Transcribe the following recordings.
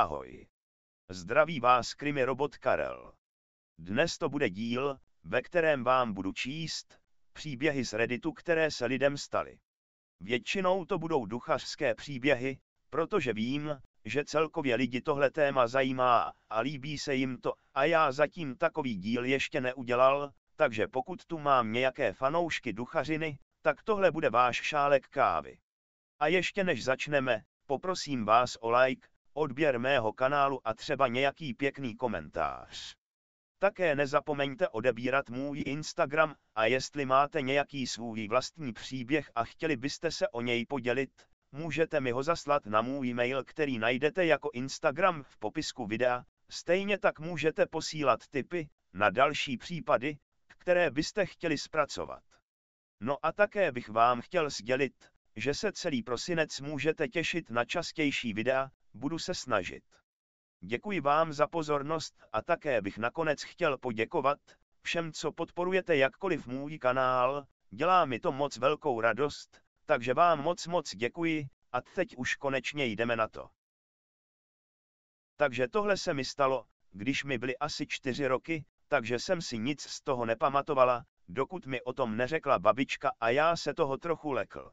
Ahoj. Zdraví vás krimi robot Karel. Dnes to bude díl, ve kterém vám budu číst příběhy z Redditu, které se lidem staly. Většinou to budou duchařské příběhy, protože vím, že celkově lidi tohle téma zajímá a líbí se jim to a já zatím takový díl ještě neudělal, takže pokud tu mám nějaké fanoušky duchařiny, tak tohle bude váš šálek kávy. A ještě než začneme, poprosím vás o like, odběr mého kanálu a třeba nějaký pěkný komentář. Také nezapomeňte odebírat můj Instagram a jestli máte nějaký svůj vlastní příběh a chtěli byste se o něj podělit, můžete mi ho zaslat na můj e mail, který najdete jako Instagram v popisku videa, stejně tak můžete posílat tipy na další případy, které byste chtěli zpracovat. No a také bych vám chtěl sdělit, že se celý prosinec můžete těšit na častější videa, Budu se snažit. Děkuji vám za pozornost a také bych nakonec chtěl poděkovat všem, co podporujete jakkoliv můj kanál, dělá mi to moc velkou radost, takže vám moc moc děkuji a teď už konečně jdeme na to. Takže tohle se mi stalo, když mi byly asi čtyři roky, takže jsem si nic z toho nepamatovala, dokud mi o tom neřekla babička a já se toho trochu lekl.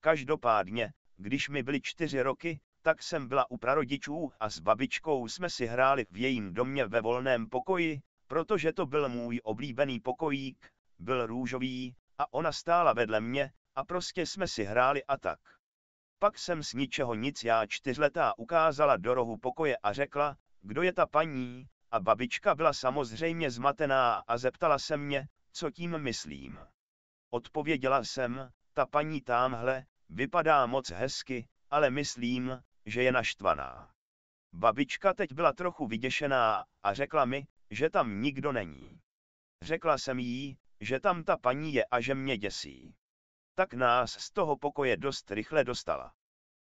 Každopádně, když mi byly čtyři roky, tak jsem byla u prarodičů a s babičkou jsme si hráli v jejím domě ve volném pokoji, protože to byl můj oblíbený pokojík, byl růžový, a ona stála vedle mě, a prostě jsme si hráli a tak. Pak jsem z ničeho nic já čtyřletá ukázala do rohu pokoje a řekla, kdo je ta paní, a babička byla samozřejmě zmatená a zeptala se mě, co tím myslím. Odpověděla jsem, ta paní tamhle, vypadá moc hezky, ale myslím, že je naštvaná. Babička teď byla trochu vyděšená a řekla mi, že tam nikdo není. Řekla jsem jí, že tam ta paní je a že mě děsí. Tak nás z toho pokoje dost rychle dostala.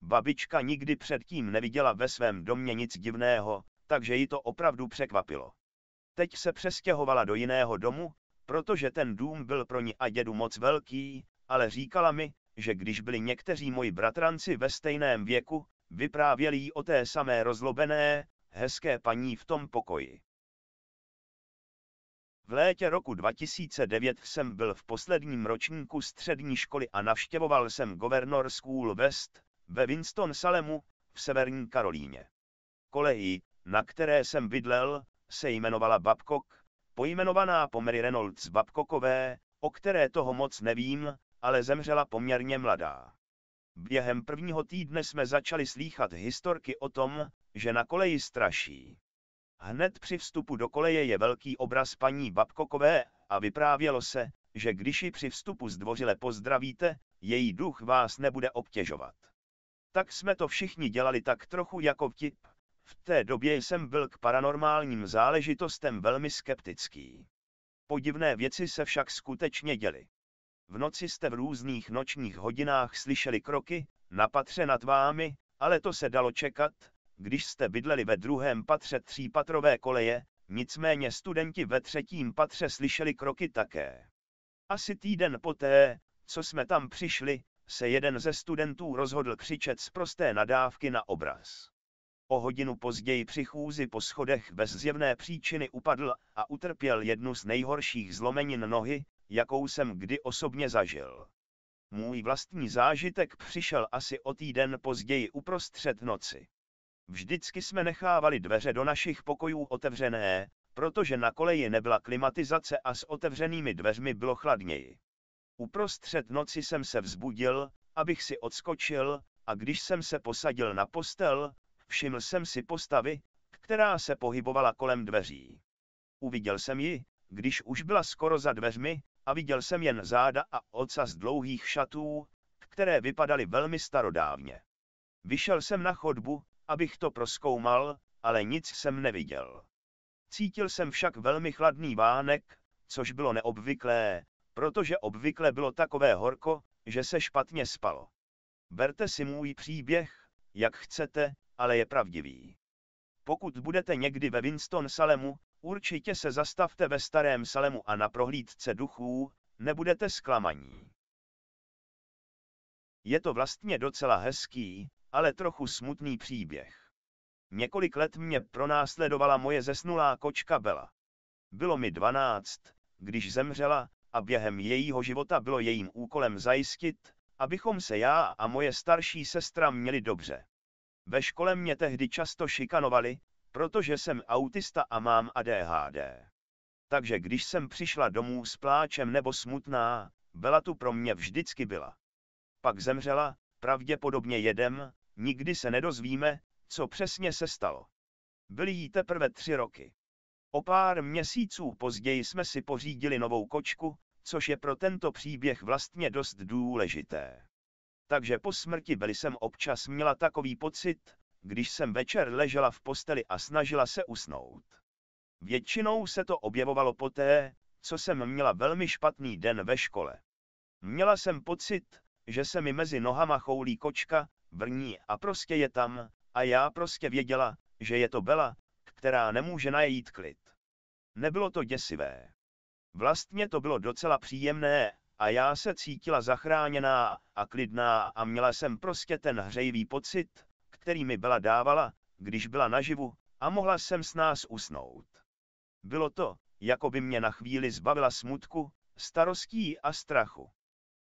Babička nikdy předtím neviděla ve svém domě nic divného, takže ji to opravdu překvapilo. Teď se přestěhovala do jiného domu, protože ten dům byl pro ní a dědu moc velký, ale říkala mi, že když byli někteří moji bratranci ve stejném věku, Vyprávěl jí o té samé rozlobené, hezké paní v tom pokoji. V létě roku 2009 jsem byl v posledním ročníku střední školy a navštěvoval jsem Governor School West ve Winston-Salemu v severní Karolíně. Koleji, na které jsem bydlel, se jmenovala Babcock, pojmenovaná po Mary Reynolds Babcockové, o které toho moc nevím, ale zemřela poměrně mladá. Během prvního týdne jsme začali slýchat historky o tom, že na koleji straší. Hned při vstupu do koleje je velký obraz paní Babkokové a vyprávělo se, že když ji při vstupu zdvořile pozdravíte, její duch vás nebude obtěžovat. Tak jsme to všichni dělali tak trochu jako vtip. V té době jsem byl k paranormálním záležitostem velmi skeptický. Podivné věci se však skutečně děly. V noci jste v různých nočních hodinách slyšeli kroky, na patře nad vámi, ale to se dalo čekat, když jste bydleli ve druhém patře třípatrové koleje, nicméně studenti ve třetím patře slyšeli kroky také. Asi týden poté, co jsme tam přišli, se jeden ze studentů rozhodl křičet z prosté nadávky na obraz. O hodinu později při chůzi po schodech bez zjevné příčiny upadl a utrpěl jednu z nejhorších zlomenin nohy, jakou jsem kdy osobně zažil. Můj vlastní zážitek přišel asi o týden později uprostřed noci. Vždycky jsme nechávali dveře do našich pokojů otevřené, protože na koleji nebyla klimatizace a s otevřenými dveřmi bylo chladněji. Uprostřed noci jsem se vzbudil, abych si odskočil, a když jsem se posadil na postel, všiml jsem si postavy, která se pohybovala kolem dveří. Uviděl jsem ji, když už byla skoro za dveřmi, a viděl jsem jen záda a ocas dlouhých šatů, které vypadaly velmi starodávně. Vyšel jsem na chodbu, abych to proskoumal, ale nic jsem neviděl. Cítil jsem však velmi chladný vánek, což bylo neobvyklé, protože obvykle bylo takové horko, že se špatně spalo. Berte si můj příběh, jak chcete, ale je pravdivý. Pokud budete někdy ve Winston Salemu, Určitě se zastavte ve Starém Salemu a na prohlídce duchů, nebudete zklamaní. Je to vlastně docela hezký, ale trochu smutný příběh. Několik let mě pronásledovala moje zesnulá kočka Bela. Bylo mi dvanáct, když zemřela, a během jejího života bylo jejím úkolem zajistit, abychom se já a moje starší sestra měli dobře. Ve škole mě tehdy často šikanovali, protože jsem autista a mám ADHD. Takže když jsem přišla domů s pláčem nebo smutná, byla tu pro mě vždycky byla. Pak zemřela, pravděpodobně jedem, nikdy se nedozvíme, co přesně se stalo. Byly jí teprve tři roky. O pár měsíců později jsme si pořídili novou kočku, což je pro tento příběh vlastně dost důležité. Takže po smrti byli jsem občas měla takový pocit, když jsem večer ležela v posteli a snažila se usnout. Většinou se to objevovalo poté, co jsem měla velmi špatný den ve škole. Měla jsem pocit, že se mi mezi nohama choulí kočka, vrní a prostě je tam, a já prostě věděla, že je to Bela, která nemůže najít klid. Nebylo to děsivé. Vlastně to bylo docela příjemné, a já se cítila zachráněná a klidná a měla jsem prostě ten hřejivý pocit, který mi byla dávala, když byla naživu, a mohla jsem s nás usnout. Bylo to, jako by mě na chvíli zbavila smutku, starostí a strachu.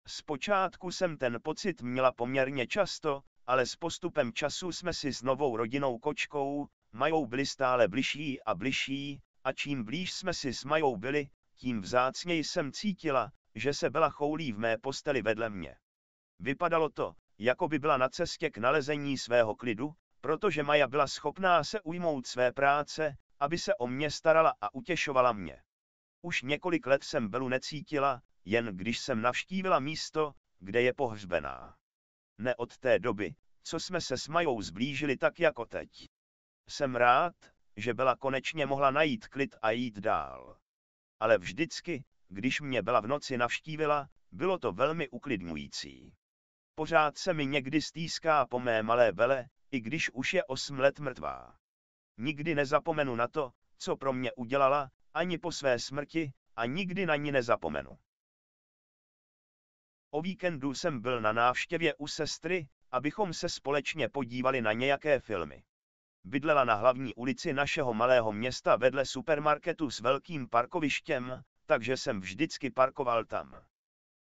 Zpočátku jsem ten pocit měla poměrně často, ale s postupem času jsme si s novou rodinou kočkou, Majou byli stále bližší a bližší, a čím blíž jsme si s Majou byli, tím vzácněji jsem cítila, že se byla choulí v mé posteli vedle mě. Vypadalo to, jako by byla na cestě k nalezení svého klidu, protože Maja byla schopná se ujmout své práce, aby se o mě starala a utěšovala mě. Už několik let jsem Belu necítila, jen když jsem navštívila místo, kde je pohřbená. Ne od té doby, co jsme se s Majou zblížili tak jako teď. Jsem rád, že byla konečně mohla najít klid a jít dál. Ale vždycky, když mě byla v noci navštívila, bylo to velmi uklidňující. Pořád se mi někdy stýská po mé malé vele, i když už je osm let mrtvá. Nikdy nezapomenu na to, co pro mě udělala, ani po své smrti, a nikdy na ní nezapomenu. O víkendu jsem byl na návštěvě u sestry, abychom se společně podívali na nějaké filmy. Bydlela na hlavní ulici našeho malého města vedle supermarketu s velkým parkovištěm, takže jsem vždycky parkoval tam.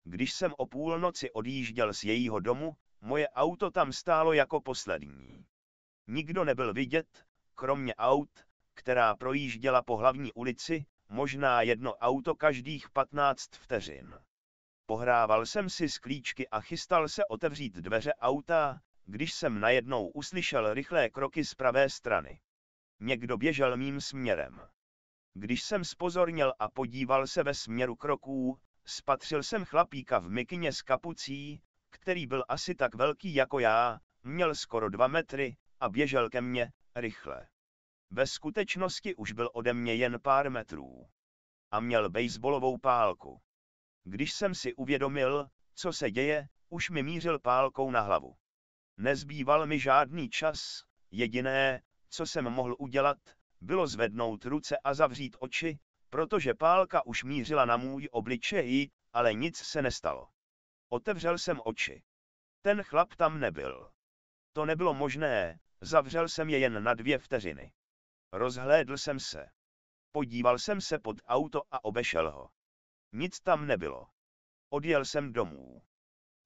Když jsem o půlnoci odjížděl z jejího domu, moje auto tam stálo jako poslední. Nikdo nebyl vidět, kromě aut, která projížděla po hlavní ulici, možná jedno auto každých 15 vteřin. Pohrával jsem si z klíčky a chystal se otevřít dveře auta, když jsem najednou uslyšel rychlé kroky z pravé strany. Někdo běžel mým směrem. Když jsem spozornil a podíval se ve směru kroků, Spatřil jsem chlapíka v mikině s kapucí, který byl asi tak velký jako já, měl skoro dva metry a běžel ke mně, rychle. Ve skutečnosti už byl ode mě jen pár metrů. A měl baseballovou pálku. Když jsem si uvědomil, co se děje, už mi mířil pálkou na hlavu. Nezbýval mi žádný čas, jediné, co jsem mohl udělat, bylo zvednout ruce a zavřít oči, protože pálka už mířila na můj obličej, ale nic se nestalo. Otevřel jsem oči. Ten chlap tam nebyl. To nebylo možné, zavřel jsem je jen na dvě vteřiny. Rozhlédl jsem se. Podíval jsem se pod auto a obešel ho. Nic tam nebylo. Odjel jsem domů.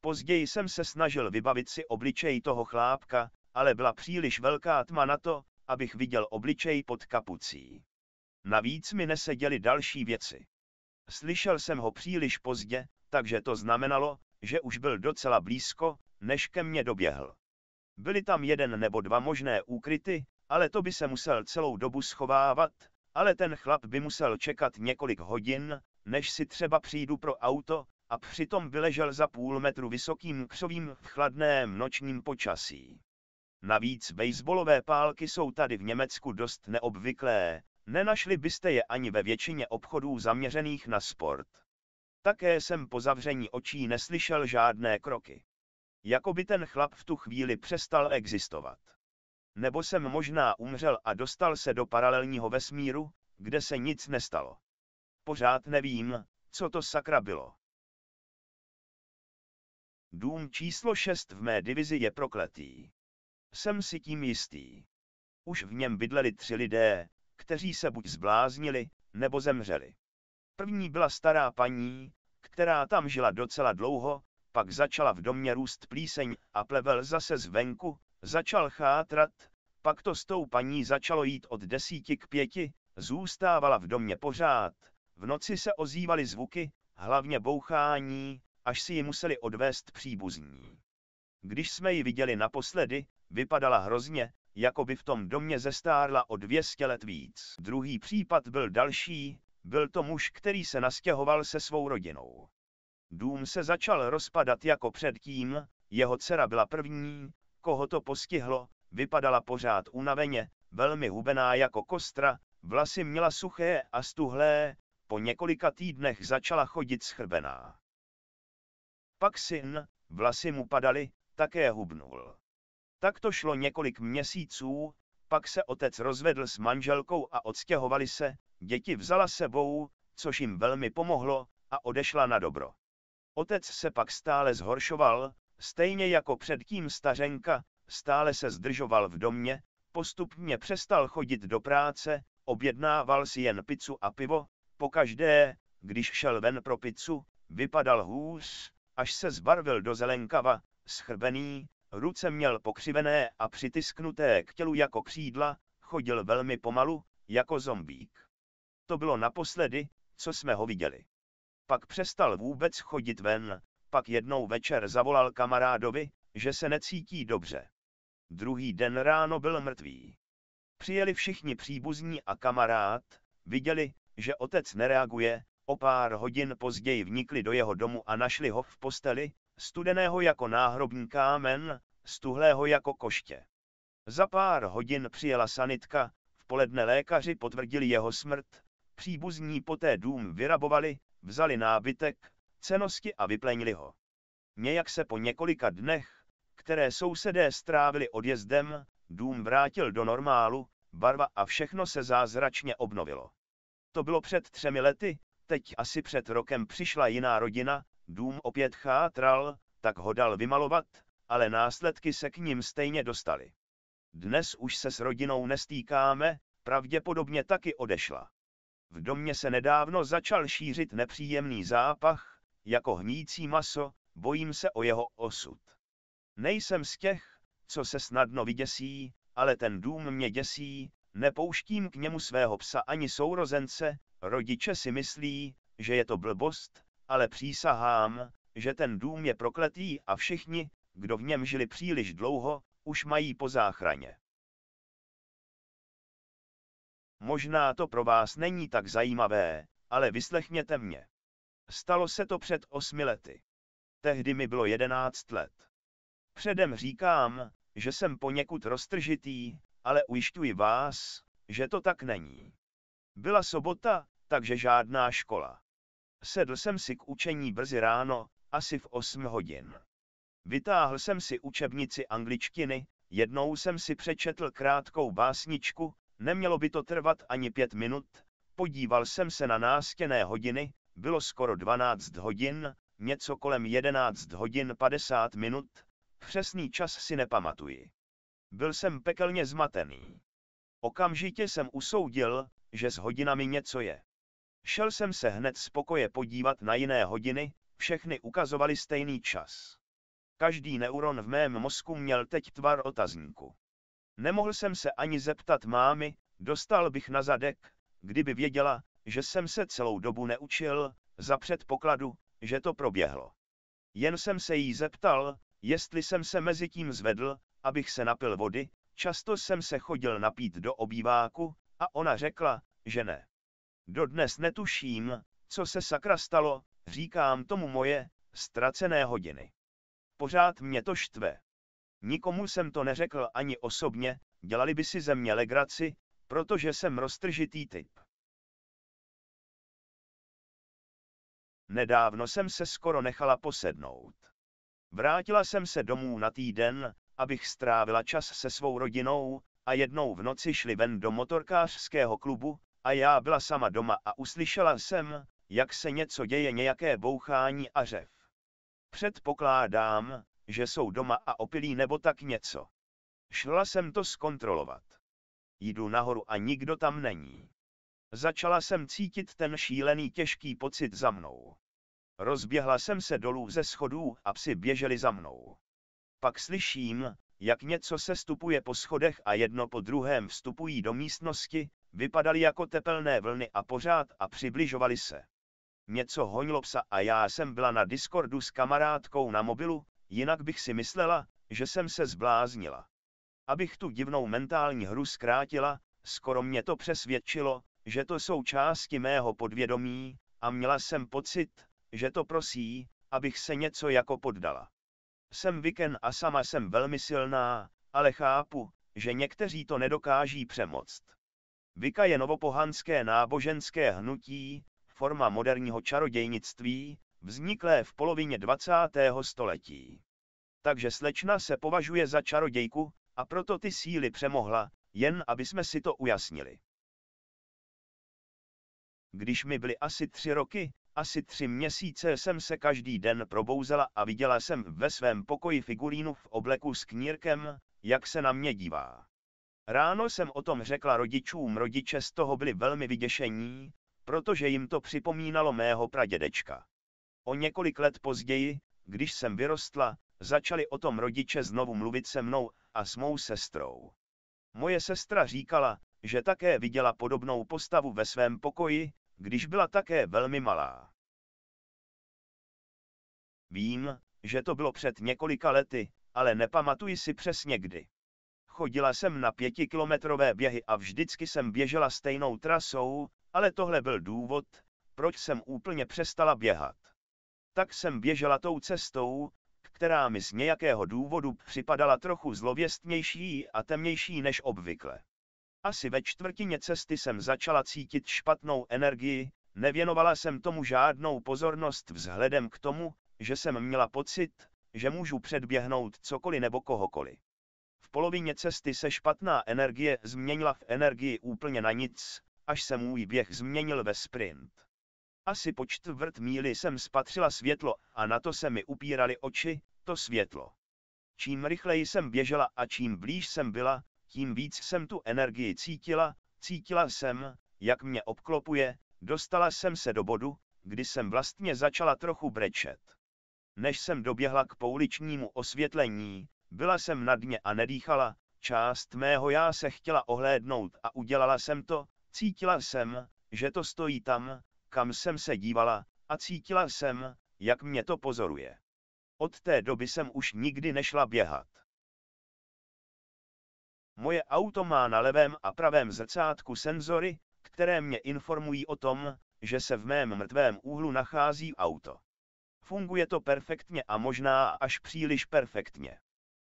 Později jsem se snažil vybavit si obličej toho chlápka, ale byla příliš velká tma na to, abych viděl obličej pod kapucí. Navíc mi neseděly další věci. Slyšel jsem ho příliš pozdě, takže to znamenalo, že už byl docela blízko, než ke mně doběhl. Byly tam jeden nebo dva možné úkryty, ale to by se musel celou dobu schovávat, ale ten chlap by musel čekat několik hodin, než si třeba přijdu pro auto, a přitom vyležel za půl metru vysokým křovým v chladném nočním počasí. Navíc baseballové pálky jsou tady v Německu dost neobvyklé, Nenašli byste je ani ve většině obchodů zaměřených na sport. Také jsem po zavření očí neslyšel žádné kroky. Jako by ten chlap v tu chvíli přestal existovat. Nebo jsem možná umřel a dostal se do paralelního vesmíru, kde se nic nestalo. Pořád nevím, co to sakra bylo. Dům číslo 6 v mé divizi je prokletý. Jsem si tím jistý. Už v něm bydleli tři lidé, kteří se buď zbláznili, nebo zemřeli. První byla stará paní, která tam žila docela dlouho, pak začala v domě růst plíseň a plevel zase zvenku, začal chátrat, pak to s tou paní začalo jít od desíti k pěti, zůstávala v domě pořád, v noci se ozývaly zvuky, hlavně bouchání, až si ji museli odvést příbuzní. Když jsme ji viděli naposledy, vypadala hrozně, jako by v tom domě zestárla o 200 let víc. Druhý případ byl další, byl to muž, který se nastěhoval se svou rodinou. Dům se začal rozpadat jako předtím, jeho dcera byla první, koho to postihlo, vypadala pořád unaveně, velmi hubená jako kostra, vlasy měla suché a stuhlé, po několika týdnech začala chodit schrbená. Pak syn, vlasy mu padaly, také hubnul. Tak to šlo několik měsíců, pak se otec rozvedl s manželkou a odstěhovali se, děti vzala sebou, což jim velmi pomohlo, a odešla na dobro. Otec se pak stále zhoršoval, stejně jako předtím stařenka, stále se zdržoval v domě, postupně přestal chodit do práce, objednával si jen pizzu a pivo, pokaždé, když šel ven pro pizzu, vypadal hůř, až se zbarvil do zelenkava, schrbený, Ruce měl pokřivené a přitisknuté k tělu jako křídla, chodil velmi pomalu, jako zombík. To bylo naposledy, co jsme ho viděli. Pak přestal vůbec chodit ven, pak jednou večer zavolal kamarádovi, že se necítí dobře. Druhý den ráno byl mrtvý. Přijeli všichni příbuzní a kamarád, viděli, že otec nereaguje, o pár hodin později vnikli do jeho domu a našli ho v posteli, studeného jako náhrobní kámen, stuhlého jako koště. Za pár hodin přijela sanitka, v poledne lékaři potvrdili jeho smrt, příbuzní poté dům vyrabovali, vzali nábytek, cenosti a vyplenili ho. Nějak se po několika dnech, které sousedé strávili odjezdem, dům vrátil do normálu, barva a všechno se zázračně obnovilo. To bylo před třemi lety, teď asi před rokem přišla jiná rodina, dům opět chátral, tak ho dal vymalovat, ale následky se k ním stejně dostaly. Dnes už se s rodinou nestýkáme, pravděpodobně taky odešla. V domě se nedávno začal šířit nepříjemný zápach, jako hnící maso, bojím se o jeho osud. Nejsem z těch, co se snadno vyděsí, ale ten dům mě děsí, nepouštím k němu svého psa ani sourozence, rodiče si myslí, že je to blbost, ale přísahám, že ten dům je prokletý a všichni, kdo v něm žili příliš dlouho, už mají po záchraně. Možná to pro vás není tak zajímavé, ale vyslechněte mě. Stalo se to před osmi lety. Tehdy mi bylo jedenáct let. Předem říkám, že jsem poněkud roztržitý, ale ujišťuji vás, že to tak není. Byla sobota, takže žádná škola. Sedl jsem si k učení brzy ráno, asi v 8 hodin. Vytáhl jsem si učebnici angličtiny, jednou jsem si přečetl krátkou básničku, nemělo by to trvat ani pět minut, podíval jsem se na nástěné hodiny, bylo skoro 12 hodin, něco kolem 11 hodin 50 minut, přesný čas si nepamatuji. Byl jsem pekelně zmatený. Okamžitě jsem usoudil, že s hodinami něco je. Šel jsem se hned z pokoje podívat na jiné hodiny, všechny ukazovaly stejný čas. Každý neuron v mém mozku měl teď tvar otazníku. Nemohl jsem se ani zeptat mámy, dostal bych na zadek, kdyby věděla, že jsem se celou dobu neučil, za předpokladu, že to proběhlo. Jen jsem se jí zeptal, jestli jsem se mezi tím zvedl, abych se napil vody, často jsem se chodil napít do obýváku, a ona řekla, že ne. Dodnes netuším, co se sakra stalo, říkám tomu moje, ztracené hodiny. Pořád mě to štve. Nikomu jsem to neřekl ani osobně, dělali by si ze mě legraci, protože jsem roztržitý typ. Nedávno jsem se skoro nechala posednout. Vrátila jsem se domů na týden, abych strávila čas se svou rodinou, a jednou v noci šli ven do motorkářského klubu, a já byla sama doma a uslyšela jsem, jak se něco děje nějaké bouchání a řev. Předpokládám, že jsou doma a opilí nebo tak něco. Šla jsem to zkontrolovat. Jdu nahoru a nikdo tam není. Začala jsem cítit ten šílený těžký pocit za mnou. Rozběhla jsem se dolů ze schodů a psi běželi za mnou. Pak slyším, jak něco se stupuje po schodech a jedno po druhém vstupují do místnosti, vypadaly jako tepelné vlny a pořád a přibližovali se něco psa a já jsem byla na Discordu s kamarádkou na mobilu, jinak bych si myslela, že jsem se zbláznila. Abych tu divnou mentální hru zkrátila, skoro mě to přesvědčilo, že to jsou části mého podvědomí, a měla jsem pocit, že to prosí, abych se něco jako poddala. Jsem viken a sama jsem velmi silná, ale chápu, že někteří to nedokáží přemoct. Vika je novopohanské náboženské hnutí, forma moderního čarodějnictví, vzniklé v polovině 20. století. Takže slečna se považuje za čarodějku, a proto ty síly přemohla, jen aby jsme si to ujasnili. Když mi byly asi tři roky, asi tři měsíce jsem se každý den probouzela a viděla jsem ve svém pokoji figurínu v obleku s knírkem, jak se na mě dívá. Ráno jsem o tom řekla rodičům, rodiče z toho byli velmi vyděšení, protože jim to připomínalo mého pradědečka. O několik let později, když jsem vyrostla, začali o tom rodiče znovu mluvit se mnou a s mou sestrou. Moje sestra říkala, že také viděla podobnou postavu ve svém pokoji, když byla také velmi malá. Vím, že to bylo před několika lety, ale nepamatuji si přesně kdy. Chodila jsem na pětikilometrové běhy a vždycky jsem běžela stejnou trasou, ale tohle byl důvod, proč jsem úplně přestala běhat. Tak jsem běžela tou cestou, která mi z nějakého důvodu připadala trochu zlověstnější a temnější než obvykle. Asi ve čtvrtině cesty jsem začala cítit špatnou energii, nevěnovala jsem tomu žádnou pozornost vzhledem k tomu, že jsem měla pocit, že můžu předběhnout cokoliv nebo kohokoliv. V polovině cesty se špatná energie změnila v energii úplně na nic, až se můj běh změnil ve sprint. Asi po čtvrt míli jsem spatřila světlo a na to se mi upíraly oči, to světlo. Čím rychleji jsem běžela a čím blíž jsem byla, tím víc jsem tu energii cítila, cítila jsem, jak mě obklopuje, dostala jsem se do bodu, kdy jsem vlastně začala trochu brečet. Než jsem doběhla k pouličnímu osvětlení, byla jsem na dně a nedýchala, část mého já se chtěla ohlédnout a udělala jsem to, Cítila jsem, že to stojí tam, kam jsem se dívala, a cítila jsem, jak mě to pozoruje. Od té doby jsem už nikdy nešla běhat. Moje auto má na levém a pravém zrcátku senzory, které mě informují o tom, že se v mém mrtvém úhlu nachází auto. Funguje to perfektně a možná až příliš perfektně.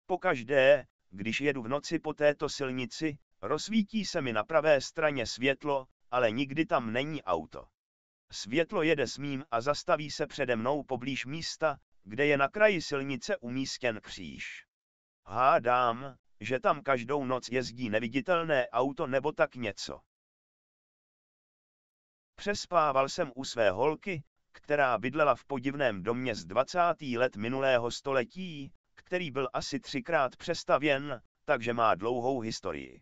Pokaždé, když jedu v noci po této silnici, Rozsvítí se mi na pravé straně světlo, ale nikdy tam není auto. Světlo jede s mým a zastaví se přede mnou poblíž místa, kde je na kraji silnice umístěn kříž. Hádám, že tam každou noc jezdí neviditelné auto nebo tak něco. Přespával jsem u své holky, která bydlela v podivném domě z 20. let minulého století, který byl asi třikrát přestavěn, takže má dlouhou historii.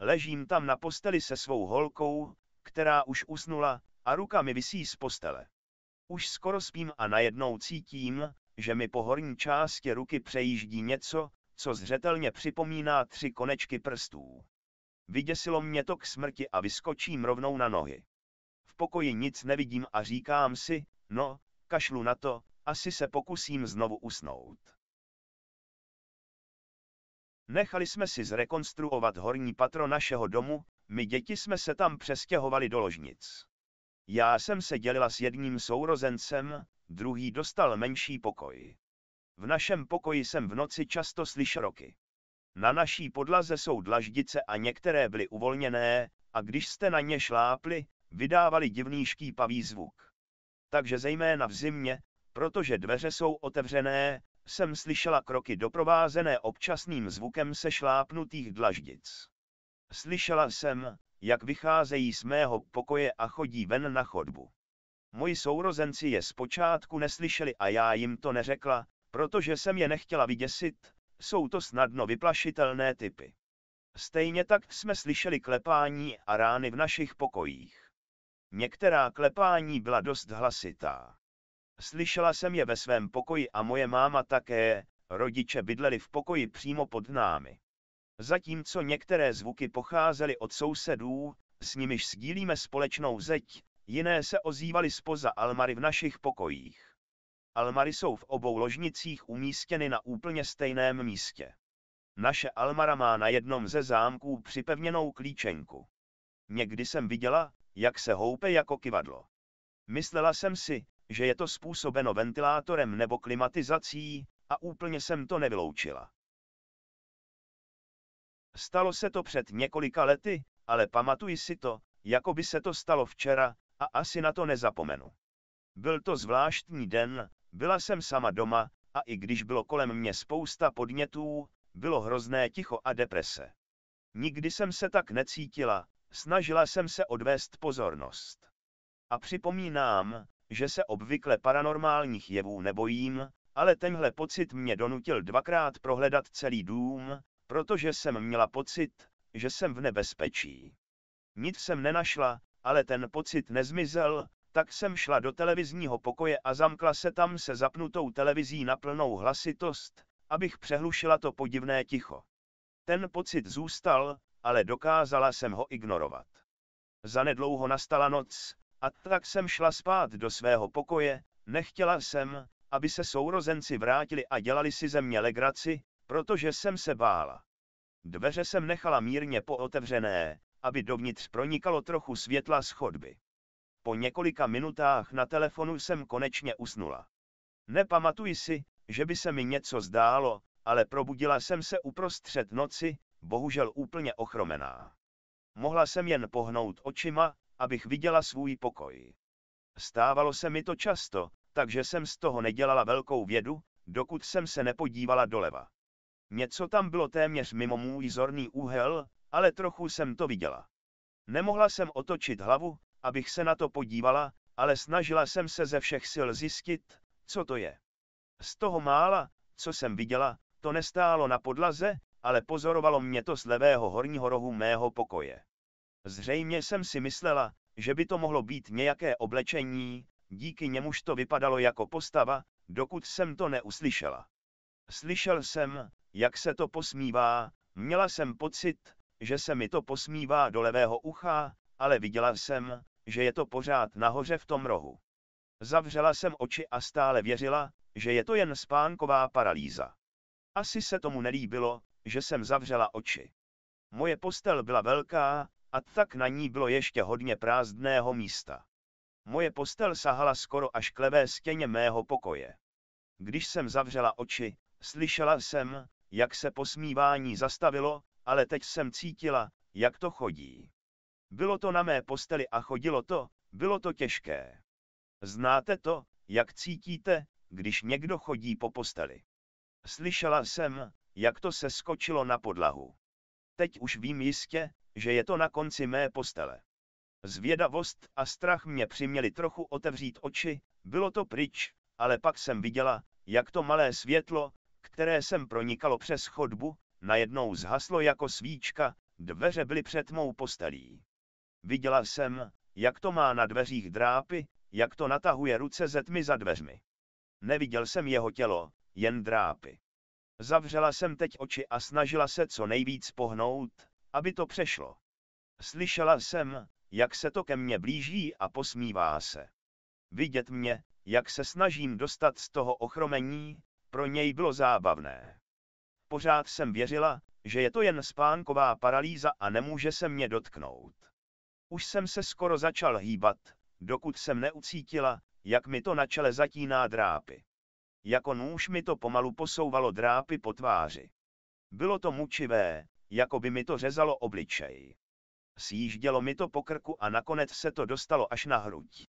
Ležím tam na posteli se svou holkou, která už usnula, a ruka mi visí z postele. Už skoro spím a najednou cítím, že mi po horní části ruky přejíždí něco, co zřetelně připomíná tři konečky prstů. Vyděsilo mě to k smrti a vyskočím rovnou na nohy. V pokoji nic nevidím a říkám si, no, kašlu na to, asi se pokusím znovu usnout. Nechali jsme si zrekonstruovat horní patro našeho domu, my děti jsme se tam přestěhovali do ložnic. Já jsem se dělila s jedním sourozencem, druhý dostal menší pokoj. V našem pokoji jsem v noci často slyšel roky. Na naší podlaze jsou dlaždice a některé byly uvolněné, a když jste na ně šlápli, vydávali divný škýpavý zvuk. Takže zejména v zimě, protože dveře jsou otevřené, jsem slyšela kroky doprovázené občasným zvukem sešlápnutých dlaždic. Slyšela jsem, jak vycházejí z mého pokoje a chodí ven na chodbu. Moji sourozenci je zpočátku neslyšeli a já jim to neřekla, protože jsem je nechtěla vyděsit, jsou to snadno vyplašitelné typy. Stejně tak jsme slyšeli klepání a rány v našich pokojích. Některá klepání byla dost hlasitá. Slyšela jsem je ve svém pokoji a moje máma také, rodiče bydleli v pokoji přímo pod námi. Zatímco některé zvuky pocházely od sousedů, s nimiž sdílíme společnou zeď, jiné se ozývaly spoza almary v našich pokojích. Almary jsou v obou ložnicích umístěny na úplně stejném místě. Naše almara má na jednom ze zámků připevněnou klíčenku. Někdy jsem viděla, jak se houpe jako kivadlo. Myslela jsem si, že je to způsobeno ventilátorem nebo klimatizací, a úplně jsem to nevyloučila. Stalo se to před několika lety, ale pamatuji si to, jako by se to stalo včera, a asi na to nezapomenu. Byl to zvláštní den, byla jsem sama doma, a i když bylo kolem mě spousta podnětů, bylo hrozné ticho a deprese. Nikdy jsem se tak necítila, snažila jsem se odvést pozornost. A připomínám, že se obvykle paranormálních jevů nebojím, ale tenhle pocit mě donutil dvakrát prohledat celý dům, protože jsem měla pocit, že jsem v nebezpečí. Nic jsem nenašla, ale ten pocit nezmizel, tak jsem šla do televizního pokoje a zamkla se tam se zapnutou televizí na plnou hlasitost, abych přehlušila to podivné ticho. Ten pocit zůstal, ale dokázala jsem ho ignorovat. Zanedlouho nastala noc, a tak jsem šla spát do svého pokoje, nechtěla jsem, aby se sourozenci vrátili a dělali si ze mě legraci, protože jsem se bála. Dveře jsem nechala mírně pootevřené, aby dovnitř pronikalo trochu světla z chodby. Po několika minutách na telefonu jsem konečně usnula. Nepamatuji si, že by se mi něco zdálo, ale probudila jsem se uprostřed noci, bohužel úplně ochromená. Mohla jsem jen pohnout očima, abych viděla svůj pokoj. Stávalo se mi to často, takže jsem z toho nedělala velkou vědu, dokud jsem se nepodívala doleva. Něco tam bylo téměř mimo můj zorný úhel, ale trochu jsem to viděla. Nemohla jsem otočit hlavu, abych se na to podívala, ale snažila jsem se ze všech sil zjistit, co to je. Z toho mála, co jsem viděla, to nestálo na podlaze, ale pozorovalo mě to z levého horního rohu mého pokoje. Zřejmě jsem si myslela, že by to mohlo být nějaké oblečení, díky němuž to vypadalo jako postava, dokud jsem to neuslyšela. Slyšel jsem, jak se to posmívá, měla jsem pocit, že se mi to posmívá do levého ucha, ale viděla jsem, že je to pořád nahoře v tom rohu. Zavřela jsem oči a stále věřila, že je to jen spánková paralýza. Asi se tomu nelíbilo, že jsem zavřela oči. Moje postel byla velká, a tak na ní bylo ještě hodně prázdného místa. Moje postel sahala skoro až k levé stěně mého pokoje. Když jsem zavřela oči, slyšela jsem, jak se posmívání zastavilo, ale teď jsem cítila, jak to chodí. Bylo to na mé posteli a chodilo to, bylo to těžké. Znáte to, jak cítíte, když někdo chodí po posteli. Slyšela jsem, jak to se skočilo na podlahu. Teď už vím jistě, že je to na konci mé postele. Zvědavost a strach mě přiměli trochu otevřít oči, bylo to pryč, ale pak jsem viděla, jak to malé světlo, které jsem pronikalo přes chodbu, najednou zhaslo jako svíčka, dveře byly před mou postelí. Viděla jsem, jak to má na dveřích drápy, jak to natahuje ruce ze tmy za dveřmi. Neviděl jsem jeho tělo, jen drápy. Zavřela jsem teď oči a snažila se co nejvíc pohnout, aby to přešlo. Slyšela jsem, jak se to ke mně blíží a posmívá se. Vidět mě, jak se snažím dostat z toho ochromení, pro něj bylo zábavné. Pořád jsem věřila, že je to jen spánková paralýza a nemůže se mě dotknout. Už jsem se skoro začal hýbat, dokud jsem neucítila, jak mi to na čele zatíná drápy. Jako nůž mi to pomalu posouvalo drápy po tváři. Bylo to mučivé, jako by mi to řezalo obličej. Sjíždělo mi to po krku a nakonec se to dostalo až na hruď.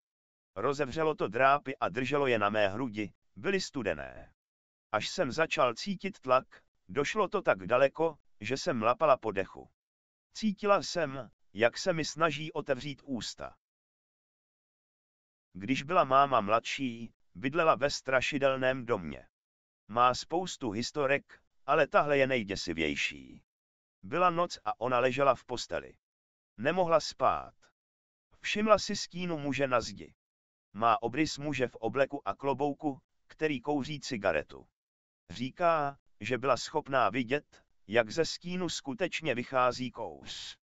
Rozevřelo to drápy a drželo je na mé hrudi, byly studené. Až jsem začal cítit tlak, došlo to tak daleko, že jsem lapala po dechu. Cítila jsem, jak se mi snaží otevřít ústa. Když byla máma mladší, bydlela ve strašidelném domě. Má spoustu historek, ale tahle je nejděsivější. Byla noc a ona ležela v posteli. Nemohla spát. Všimla si stínu muže na zdi. Má obrys muže v obleku a klobouku, který kouří cigaretu. Říká, že byla schopná vidět, jak ze stínu skutečně vychází kous.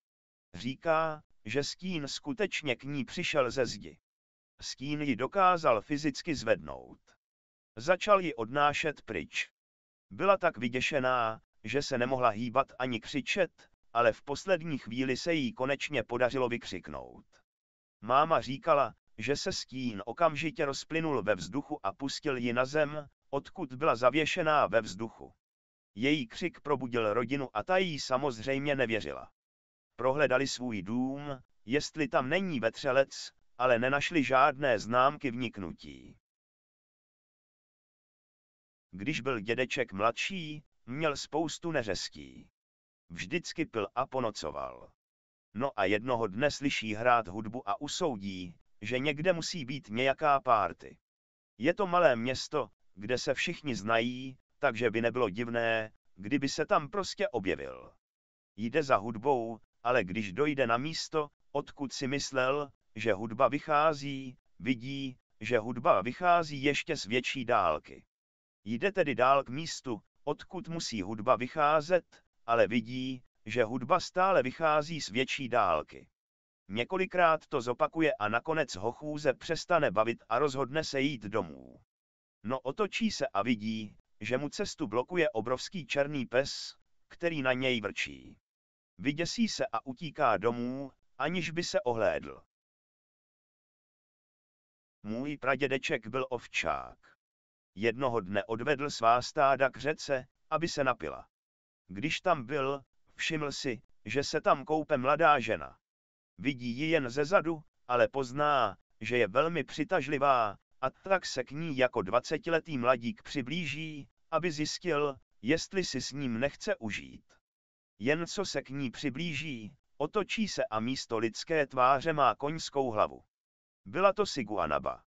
Říká, že stín skutečně k ní přišel ze zdi. Stín ji dokázal fyzicky zvednout. Začal ji odnášet pryč. Byla tak vyděšená, že se nemohla hýbat ani křičet, ale v poslední chvíli se jí konečně podařilo vykřiknout. Máma říkala, že se stín okamžitě rozplynul ve vzduchu a pustil ji na zem, odkud byla zavěšená ve vzduchu. Její křik probudil rodinu a ta jí samozřejmě nevěřila. Prohledali svůj dům, jestli tam není vetřelec, ale nenašli žádné známky vniknutí. Když byl dědeček mladší, Měl spoustu neřestí. Vždycky pil a ponocoval. No a jednoho dne slyší hrát hudbu a usoudí, že někde musí být nějaká párty. Je to malé město, kde se všichni znají, takže by nebylo divné, kdyby se tam prostě objevil. Jde za hudbou, ale když dojde na místo, odkud si myslel, že hudba vychází, vidí, že hudba vychází ještě z větší dálky. Jde tedy dál k místu, odkud musí hudba vycházet, ale vidí, že hudba stále vychází z větší dálky. Několikrát to zopakuje a nakonec ho chůze přestane bavit a rozhodne se jít domů. No otočí se a vidí, že mu cestu blokuje obrovský černý pes, který na něj vrčí. Vyděsí se a utíká domů, aniž by se ohlédl. Můj pradědeček byl ovčák. Jednoho dne odvedl svá stáda k řece, aby se napila. Když tam byl, všiml si, že se tam koupe mladá žena. Vidí ji jen ze zadu, ale pozná, že je velmi přitažlivá, a tak se k ní jako dvacetiletý mladík přiblíží, aby zjistil, jestli si s ním nechce užít. Jen co se k ní přiblíží, otočí se a místo lidské tváře má koňskou hlavu. Byla to Siguanaba.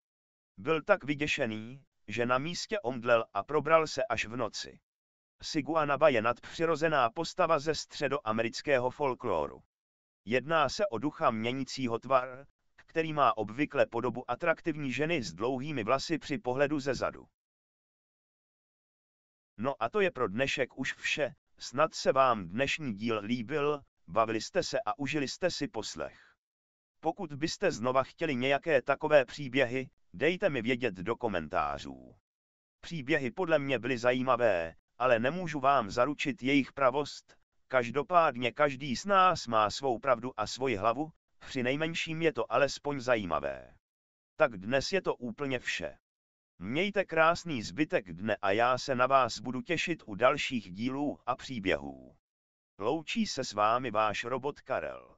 Byl tak vyděšený, že na místě omdlel a probral se až v noci. Siguanaba je nadpřirozená postava ze středoamerického folkloru. Jedná se o ducha měnícího tvar, který má obvykle podobu atraktivní ženy s dlouhými vlasy při pohledu ze zadu. No a to je pro dnešek už vše, snad se vám dnešní díl líbil, bavili jste se a užili jste si poslech. Pokud byste znova chtěli nějaké takové příběhy, dejte mi vědět do komentářů. Příběhy podle mě byly zajímavé, ale nemůžu vám zaručit jejich pravost. Každopádně každý z nás má svou pravdu a svoji hlavu, při nejmenším je to alespoň zajímavé. Tak dnes je to úplně vše. Mějte krásný zbytek dne a já se na vás budu těšit u dalších dílů a příběhů. Loučí se s vámi váš robot Karel.